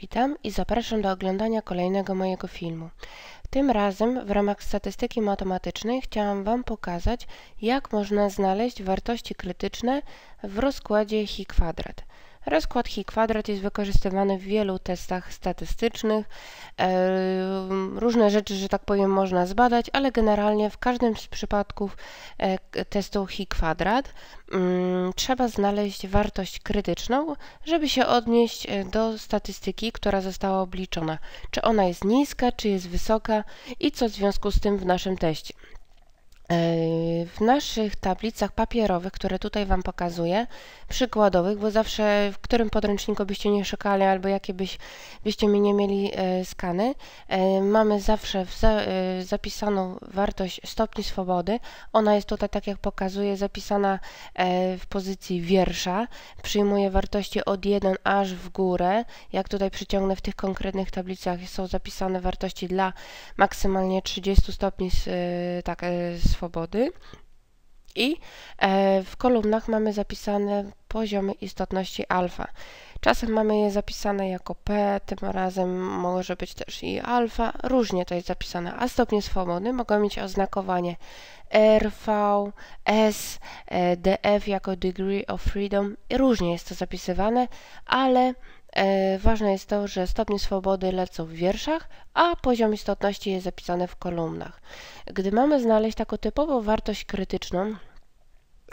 Witam i zapraszam do oglądania kolejnego mojego filmu. Tym razem w ramach statystyki matematycznej chciałam Wam pokazać, jak można znaleźć wartości krytyczne w rozkładzie chi kwadrat. Rozkład chi kwadrat jest wykorzystywany w wielu testach statystycznych. E, różne rzeczy, że tak powiem, można zbadać, ale generalnie w każdym z przypadków e, testu chi kwadrat mm, trzeba znaleźć wartość krytyczną, żeby się odnieść e, do statystyki, która została obliczona. Czy ona jest niska, czy jest wysoka i co w związku z tym w naszym teście. W naszych tablicach papierowych, które tutaj Wam pokazuję, przykładowych, bo zawsze w którym podręczniku byście nie szukali albo jakie byś, byście mi nie mieli e, skany, e, mamy zawsze za, e, zapisaną wartość stopni swobody. Ona jest tutaj, tak jak pokazuję, zapisana w pozycji wiersza. Przyjmuje wartości od 1 aż w górę. Jak tutaj przyciągnę w tych konkretnych tablicach są zapisane wartości dla maksymalnie 30 stopni tak, swobody swobody. I e, w kolumnach mamy zapisane poziomy istotności alfa. Czasem mamy je zapisane jako P, tym razem może być też i alfa, różnie to jest zapisane, a stopnie swobody mogą mieć oznakowanie RV, S, e, DF jako degree of freedom, różnie jest to zapisywane, ale E, ważne jest to, że stopnie swobody lecą w wierszach, a poziom istotności jest zapisany w kolumnach. Gdy mamy znaleźć taką typową wartość krytyczną,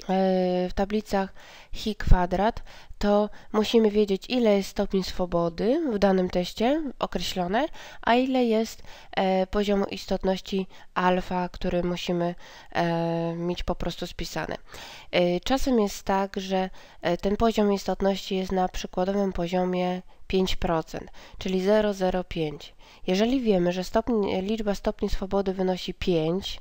E, w tablicach hi kwadrat, to musimy wiedzieć, ile jest stopni swobody w danym teście określone, a ile jest e, poziomu istotności alfa, który musimy e, mieć po prostu spisany. E, czasem jest tak, że e, ten poziom istotności jest na przykładowym poziomie 5%, czyli 0,05. Jeżeli wiemy, że stopni, liczba stopni swobody wynosi 5,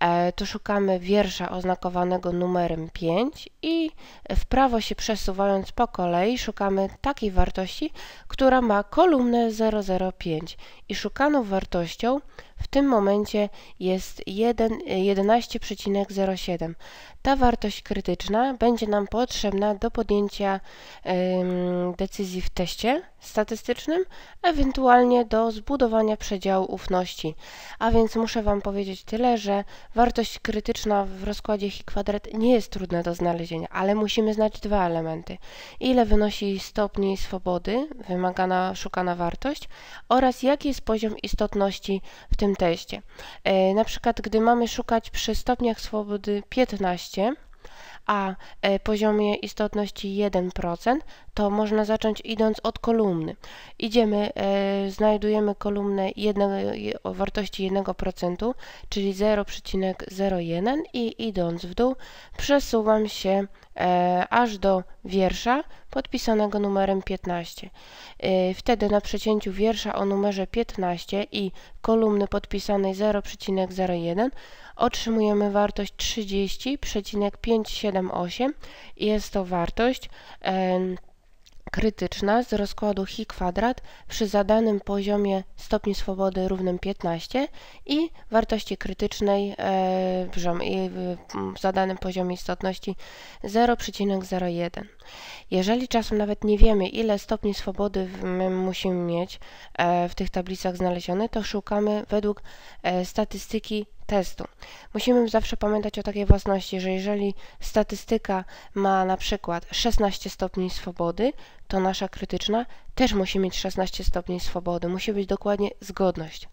E, to szukamy wiersza oznakowanego numerem 5 i w prawo się przesuwając po kolei szukamy takiej wartości, która ma kolumnę 005 i szukaną wartością w tym momencie jest 11,07. Ta wartość krytyczna będzie nam potrzebna do podjęcia ym, decyzji w teście statystycznym, ewentualnie do zbudowania przedziału ufności. A więc muszę Wam powiedzieć tyle, że wartość krytyczna w rozkładzie h kwadrat nie jest trudna do znalezienia ale musimy znać dwa elementy. Ile wynosi stopni swobody, wymagana, szukana wartość oraz jaki jest poziom istotności w tym teście. E, na przykład, gdy mamy szukać przy stopniach swobody 15, a e, poziomie istotności 1%, to można zacząć idąc od kolumny. Idziemy, e, znajdujemy kolumnę jednego, o wartości 1%, czyli 0,01 i idąc w dół przesuwam się e, aż do wiersza podpisanego numerem 15. E, wtedy na przecięciu wiersza o numerze 15 i kolumny podpisanej 0,01 otrzymujemy wartość 30,578 i jest to wartość e, krytyczna z rozkładu chi kwadrat przy zadanym poziomie stopni swobody równym 15 i wartości krytycznej e, w zadanym poziomie istotności 0,01. Jeżeli czasem nawet nie wiemy, ile stopni swobody musimy mieć e, w tych tablicach znalezionych, to szukamy według e, statystyki testu. Musimy zawsze pamiętać o takiej własności, że jeżeli statystyka ma na przykład 16 stopni swobody, to nasza krytyczna też musi mieć 16 stopni swobody. Musi być dokładnie zgodność.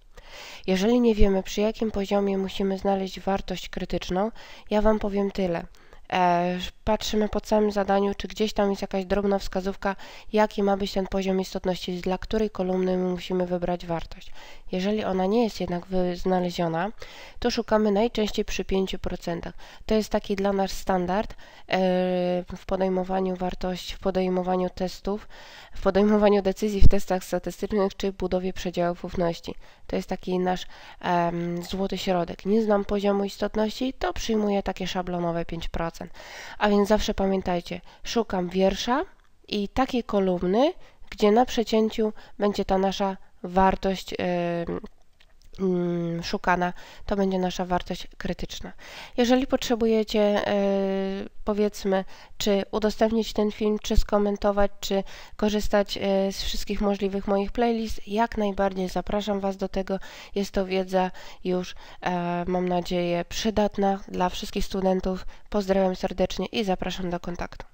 Jeżeli nie wiemy, przy jakim poziomie musimy znaleźć wartość krytyczną, ja Wam powiem tyle – E, patrzymy po całym zadaniu, czy gdzieś tam jest jakaś drobna wskazówka, jaki ma być ten poziom istotności, dla której kolumny musimy wybrać wartość. Jeżeli ona nie jest jednak znaleziona, to szukamy najczęściej przy 5%. To jest taki dla nas standard e, w podejmowaniu wartości, w podejmowaniu testów, w podejmowaniu decyzji w testach statystycznych czy budowie przedziałów ufności. To jest taki nasz um, złoty środek. Nie znam poziomu istotności, to przyjmuję takie szablonowe 5%. A więc zawsze pamiętajcie, szukam wiersza i takiej kolumny, gdzie na przecięciu będzie ta nasza wartość. Yy, Mm, szukana, to będzie nasza wartość krytyczna. Jeżeli potrzebujecie, e, powiedzmy, czy udostępnić ten film, czy skomentować, czy korzystać e, z wszystkich możliwych moich playlist, jak najbardziej zapraszam Was do tego. Jest to wiedza już, e, mam nadzieję, przydatna dla wszystkich studentów. Pozdrawiam serdecznie i zapraszam do kontaktu.